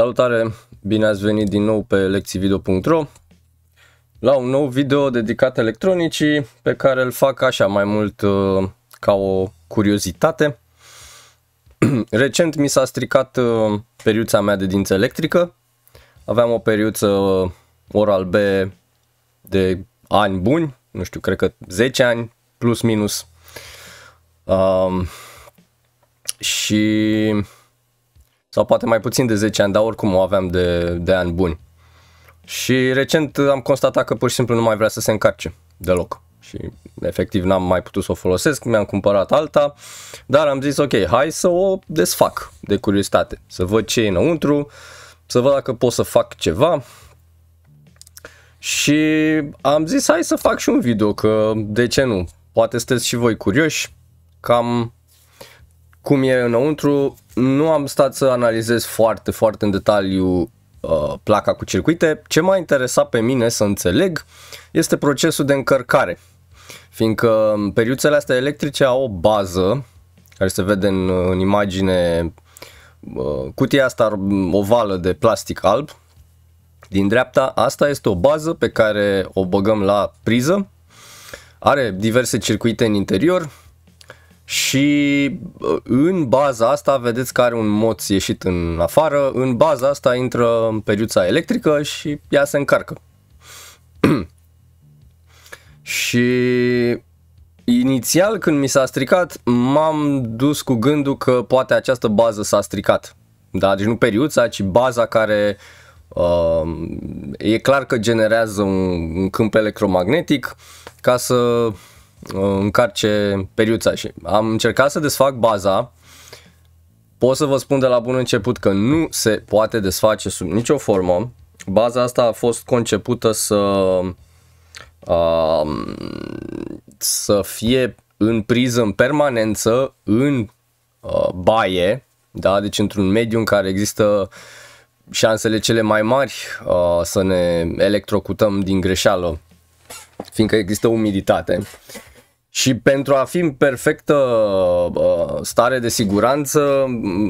Salutare, bine ați venit din nou pe lecțivideo.ro la un nou video dedicat electronicii pe care îl fac așa mai mult uh, ca o curiozitate. Recent mi s-a stricat uh, periuța mea de dință electrică. Aveam o periuță uh, Oral B de ani buni, nu știu, cred că 10 ani plus minus. Um, și sau poate mai puțin de 10 ani, dar oricum o aveam de, de ani buni. Și recent am constatat că pur și simplu nu mai vrea să se încarce deloc și efectiv n-am mai putut să o folosesc, mi-am cumpărat alta, dar am zis ok, hai să o desfac de curiozitate, să văd ce e înăuntru, să văd dacă pot să fac ceva și am zis hai să fac și un video, că de ce nu, poate sunteți și voi curioși, cam cum e înăuntru, nu am stat să analizez foarte, foarte în detaliu uh, placa cu circuite. Ce m-a interesat pe mine să înțeleg este procesul de încărcare. Fiindcă um, periuțele astea electrice au o bază, care se vede în, în imagine, uh, cutia asta mm, ovală de plastic alb, din dreapta, asta este o bază pe care o băgăm la priză, are diverse circuite în interior, și uh, în baza asta vedeți că are un moț ieșit în afară, în baza asta intră periuța electrică și ea se încarcă. și inițial când mi s-a stricat, m-am dus cu gândul că poate această bază s-a stricat. Da, deci nu periuța, ci baza care uh, e clar că generează un, un câmp electromagnetic ca să încarce periuța și am încercat să desfac baza. Pot să vă spun de la bun început că nu se poate desface sub nicio formă. Baza asta a fost concepută să a, să fie în priză în permanență, în a, uh, baie, da? deci într-un mediu în care există șansele cele mai mari a, uh, să ne electrocutăm din greșeală, fiindcă există umiditate. Și pentru a fi în perfectă stare de siguranță,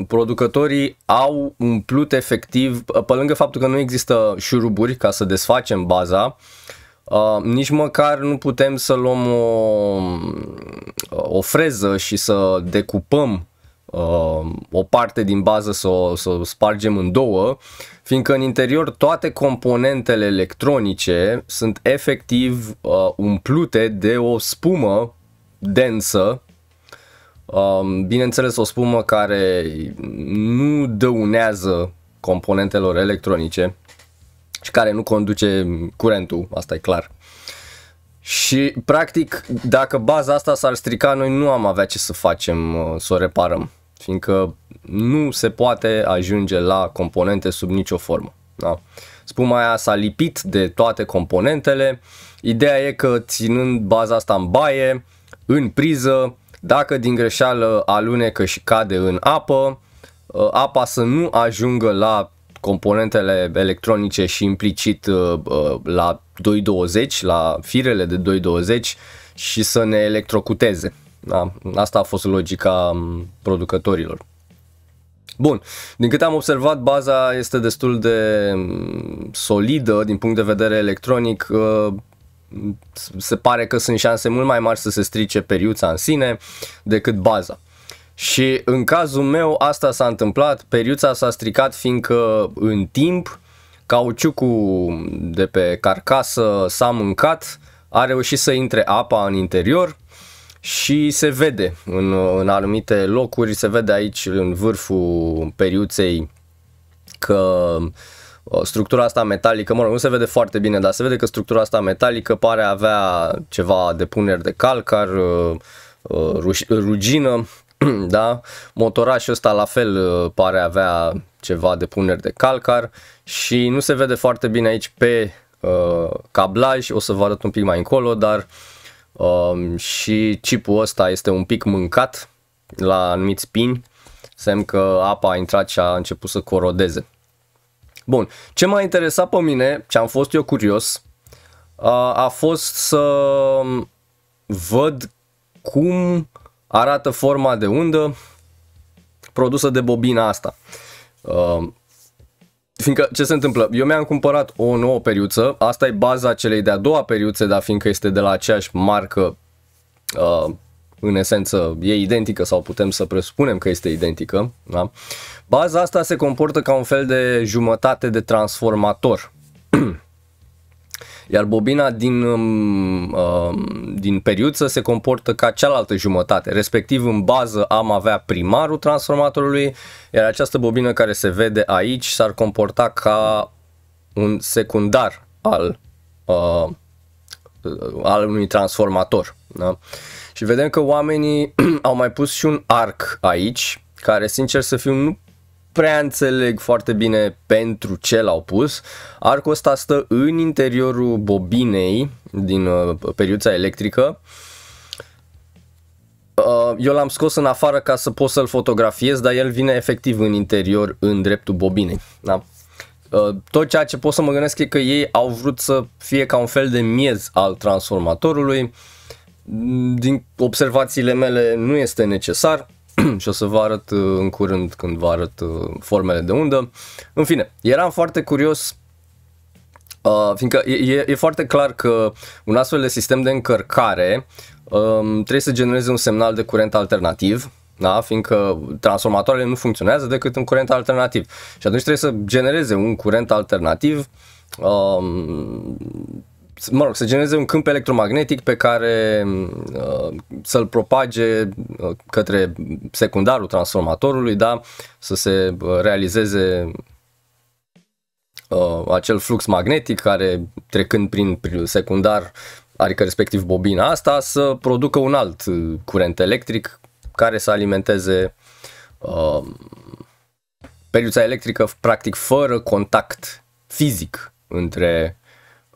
producătorii au umplut efectiv, pe lângă faptul că nu există șuruburi ca să desfacem baza, ă, nici măcar nu putem să luăm o, o freză și să decupăm uh, o parte din bază să o, să o spargem în două, fiindcă în interior toate componentele electronice sunt efectiv uh, umplute de o spumă densă, uh, bineînțeles o spumă care nu dăunează componentelor electronice și care nu conduce curentul, asta e clar. Și practic, dacă baza asta s-ar strica, noi nu am avea ce să facem, uh, să o reparăm fiindcă nu se poate ajunge la componente sub nicio formă. Da? Spuma aia s-a lipit de toate componentele. Ideea e că ținând baza asta în baie, în priză, dacă din greșeală alunecă și cade în apă, ă, apa să nu ajungă la componentele electronice și implicit ă, ă, la 220, la firele de 220 și să ne electrocuteze. Da, asta a fost logica producătorilor. Bun, din câte am observat, baza este destul de solidă din punct de vedere electronic. Ă, se pare că sunt șanse mult mai mari să se strice periuța în sine decât baza. Și în cazul meu asta s-a întâmplat, periuța s-a stricat fiindcă în timp cauciucul de pe carcasă s-a mâncat, a reușit să intre apa în interior și se vede în, în anumite locuri, se vede aici în vârful periuței că uh, structura asta metalică, mă rog, nu se vede foarte bine, dar se vede că structura asta metalică pare avea ceva depuneri de calcar, uh, uh, rugină, da? Motorașul ăsta la fel pare avea ceva depuneri de calcar și nu se vede foarte bine aici pe uh, cablaj, o să vă arăt un pic mai încolo, dar uh, um, și chipul ăsta este un pic mâncat la anumiți pini, semn că apa a intrat și a început să corodeze. Bun, ce m-a interesat pe mine, ce am fost eu curios, a fost să văd cum arată forma de undă produsă de bobina asta. Um, Fiindcă, ce se întâmplă? Eu mi-am cumpărat o nouă periuță, asta e baza celei de-a doua periuțe, dar fiindcă este de la aceeași marcă, uh, în esență e identică sau putem să presupunem că este identică, da? baza asta se comportă ca un fel de jumătate de transformator. Iar bobina din, uh, din periuță se comportă ca cealaltă jumătate, respectiv în bază am avea primarul transformatorului, iar această bobină care se vede aici s-ar comporta ca un secundar al, uh, al unui transformator. Da? Și vedem că oamenii au mai pus și un arc aici, care sincer să fiu nu prea înțeleg foarte bine pentru ce l-au pus. Arcul ăsta stă în interiorul bobinei din uh, periuța electrică. Uh, eu l-am scos în afară ca să pot să-l fotografiez, dar el vine efectiv în interior, în dreptul bobinei. Da? Uh, tot ceea ce pot să mă gândesc e că ei au vrut să fie ca un fel de miez al transformatorului. Din observațiile mele nu este necesar, și o să vă arăt uh, în curând când vă arăt uh, formele de undă. În fine, eram foarte curios Uh, fiindcă e, e, foarte clar că un astfel de sistem de încărcare um, trebuie să genereze un semnal de curent alternativ, da? fiindcă transformatoarele nu funcționează decât în curent alternativ. Și atunci trebuie să genereze un curent alternativ um, mă rog, să genereze un câmp electromagnetic pe care mm, uh, să-l propage uh, către secundarul transformatorului, da, să se uh, realizeze uh, acel flux magnetic care trecând prin, prin secundar, adică respectiv bobina asta, să producă un alt uh, curent electric care să alimenteze uh, periuța electrică practic fără contact fizic între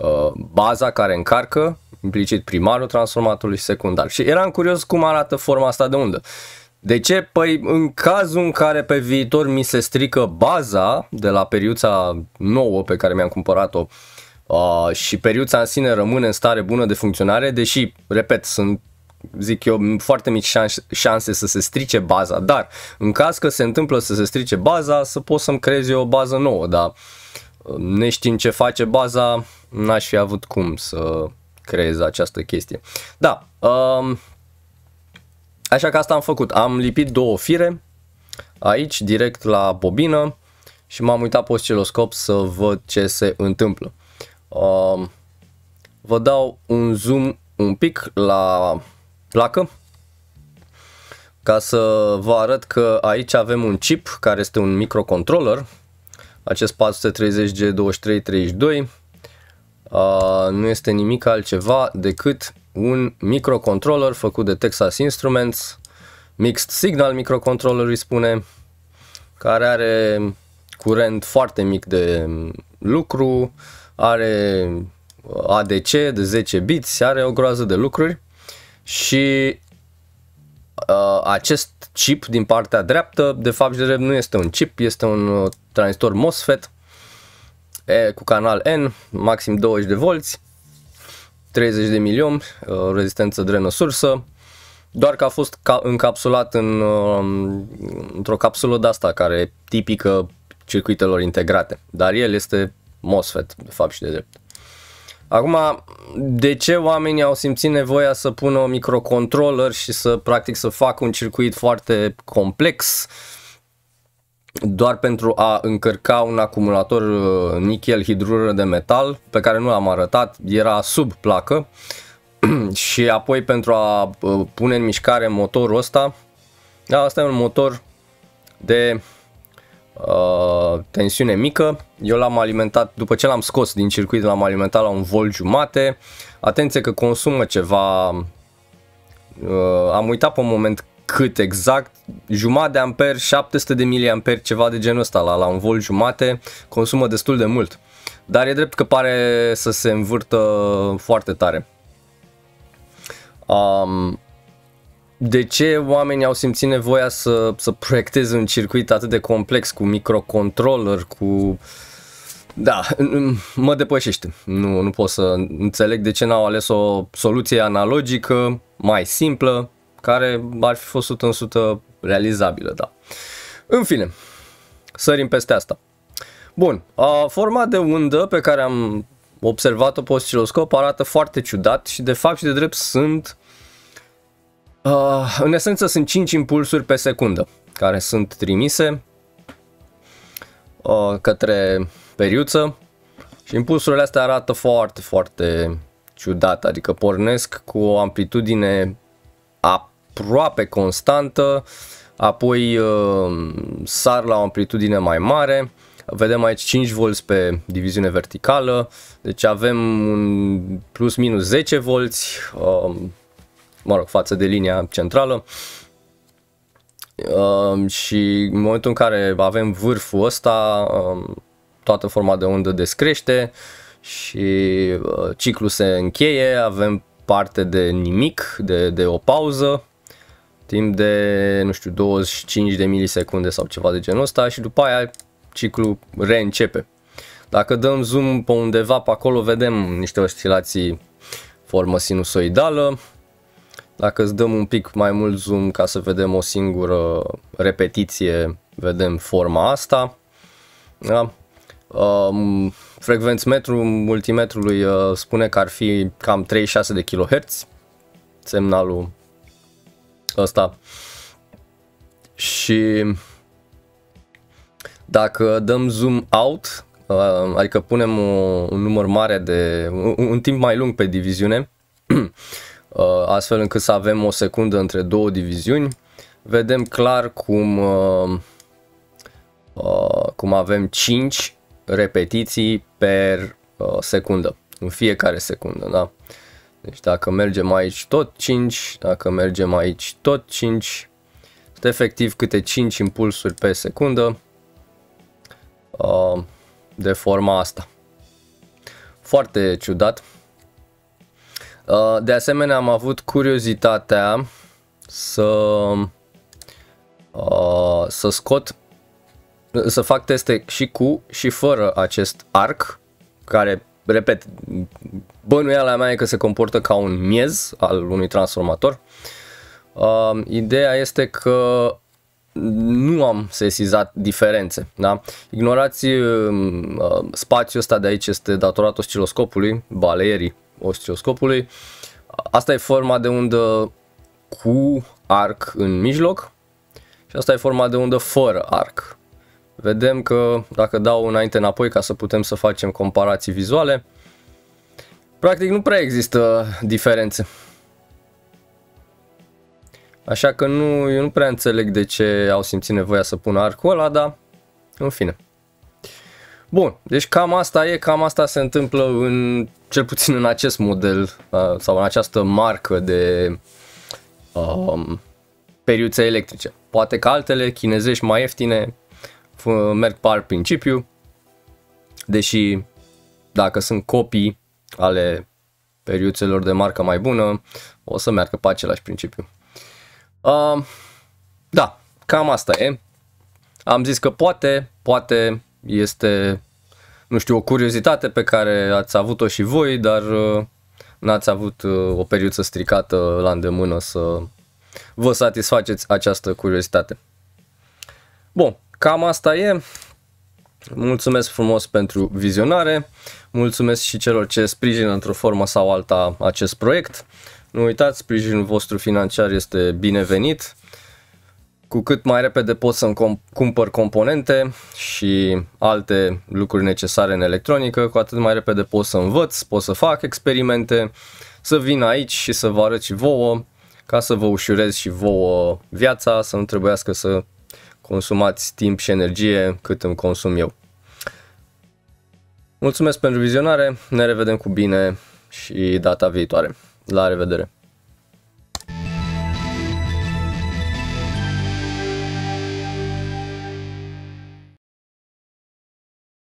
Uh, baza care încarcă, implicit primarul transformatorului secundar. Și eram curios cum arată forma asta de undă. De ce? Păi în cazul în care pe viitor mi se strică baza de la periuța nouă pe care mi-am cumpărat-o uh, și periuța în sine rămâne în stare bună de funcționare, deși, repet, sunt zic eu, foarte mici șanse, șanse să se strice baza, dar în caz că se întâmplă să se strice baza, să pot să-mi creez eu o bază nouă, dar uh, neștiind ce face baza, n-aș fi avut cum să creez această chestie. Da, um, așa că asta am făcut. Am lipit două fire aici, direct la bobină și m-am uitat pe osciloscop să văd ce se întâmplă. Um, vă dau un zoom un pic la placă ca să vă arăt că aici avem un chip care este un microcontroller acest 430G2332 uh, nu este nimic altceva decât un microcontroller făcut de Texas Instruments, Mixed Signal Microcontroller îi spune, care are curent foarte mic de lucru, are ADC de 10 bits, are o groază de lucruri și uh, acest chip din partea dreaptă, de fapt de drept nu este un chip, este un uh, transistor MOSFET e, cu canal N, maxim 20 de volți, 30 de miliom, uh, rezistență drenă-sursă, doar că a fost ca- încapsulat în, um, într-o capsulă de asta care e tipică circuitelor integrate, dar el este MOSFET de fapt și de drept. Acum, de ce oamenii au simțit nevoia să pună o microcontroller și să practic să facă un circuit foarte complex doar pentru a încărca un acumulator uh, nichel hidrură de metal pe care nu l-am arătat, era sub placă și apoi pentru a uh, pune în mișcare motorul ăsta, da, asta e un motor de uh, tensiune mică. Eu l-am alimentat, după ce l-am scos din circuit, l-am alimentat la un volt jumate. Atenție că consumă ceva, uh, am uitat pe un moment cât exact, jumătate de amper, 700 de miliamper, ceva de genul ăsta, la, la un volt jumate, consumă destul de mult. Dar e drept că pare să se învârtă foarte tare. Um, de ce oamenii au simțit nevoia să, să proiecteze un circuit atât de complex cu microcontroller, cu... Da, mă depășește. Nu, nu pot să înțeleg de ce n-au ales o soluție analogică, mai simplă, care ar fi fost 100% realizabilă, da. În fine, sărim peste asta. Bun, a, forma de undă pe care am observat-o pe osciloscop arată foarte ciudat și de fapt și de drept sunt Uh, în esență sunt 5 impulsuri pe secundă care sunt trimise uh, către periuță și impulsurile astea arată foarte, foarte ciudat, adică pornesc cu o amplitudine aproape constantă, apoi uh, sar la o amplitudine mai mare, vedem aici 5 volți pe diviziune verticală, deci avem un plus minus 10 volți, uh, mă rog, față de linia centrală. Uh, și în momentul în care avem vârful ăsta, uh, toată forma de undă descrește și uh, ciclul se încheie, avem parte de nimic, de, de o pauză, timp de, nu știu, 25 de milisecunde sau ceva de genul ăsta și după aia ciclul reîncepe. Dacă dăm zoom pe undeva pe acolo, vedem niște oscilații formă sinusoidală, dacă îți dăm un pic mai mult zoom ca să vedem o singură repetiție, vedem forma asta. Da? Um, frecvențmetru multimetrului uh, spune că ar fi cam 36 de kHz semnalul ăsta. Și dacă dăm zoom out, uh, adică punem o, un număr mare de un, un timp mai lung pe diviziune, Uh, astfel încât să avem o secundă între două diviziuni. Vedem clar cum, uh, uh, cum avem 5 repetiții per secundă, în fiecare secundă. Da? Deci dacă mergem aici tot 5, dacă mergem aici tot 5, sunt efectiv câte 5 impulsuri pe secundă de forma asta. Foarte ciudat, Uh, de asemenea, am avut curiozitatea să, uh, să scot, să fac teste și cu și fără acest arc, care, repet, bănuiala mea e că se comportă ca un miez al unui transformator. Uh, ideea este că nu am sesizat diferențe. Da? Ignorați spațiul ăsta de aici este datorat osciloscopului, baleierii osteoscopului. Asta e forma de undă cu arc în mijloc și asta e forma de undă fără arc. Vedem că dacă dau înainte înapoi ca să putem să facem comparații vizuale, practic nu prea există diferențe. Așa că nu, eu nu prea înțeleg de ce au simțit nevoia să pună arcul ăla, dar în fine. Bun, deci cam asta e, cam asta se întâmplă în, cel puțin în acest model uh, sau în această marcă de um, periuțe electrice. Poate că altele chinezești mai ieftine f- merg par principiu, deși dacă sunt copii ale periuțelor de marcă mai bună, o să meargă pe același principiu. Um, da, cam asta e. Am zis că poate, poate este, nu știu, o curiozitate pe care ați avut-o și voi, dar uh, n-ați avut uh, o periuță stricată la îndemână să vă satisfaceți această curiozitate. Bun, cam asta e. Mulțumesc frumos pentru vizionare, mulțumesc și celor ce sprijină într-o formă sau alta acest proiect. Nu uitați, sprijinul vostru financiar este binevenit cu cât mai repede pot să-mi comp- cumpăr componente și alte lucruri necesare în electronică, cu atât mai repede pot să învăț, pot să fac experimente, să vin aici și să vă arăt și vouă, ca să vă ușurez și vouă viața, să nu trebuiască să consumați timp și energie cât îmi consum eu. Mulțumesc pentru vizionare, ne revedem cu bine și data viitoare. La revedere!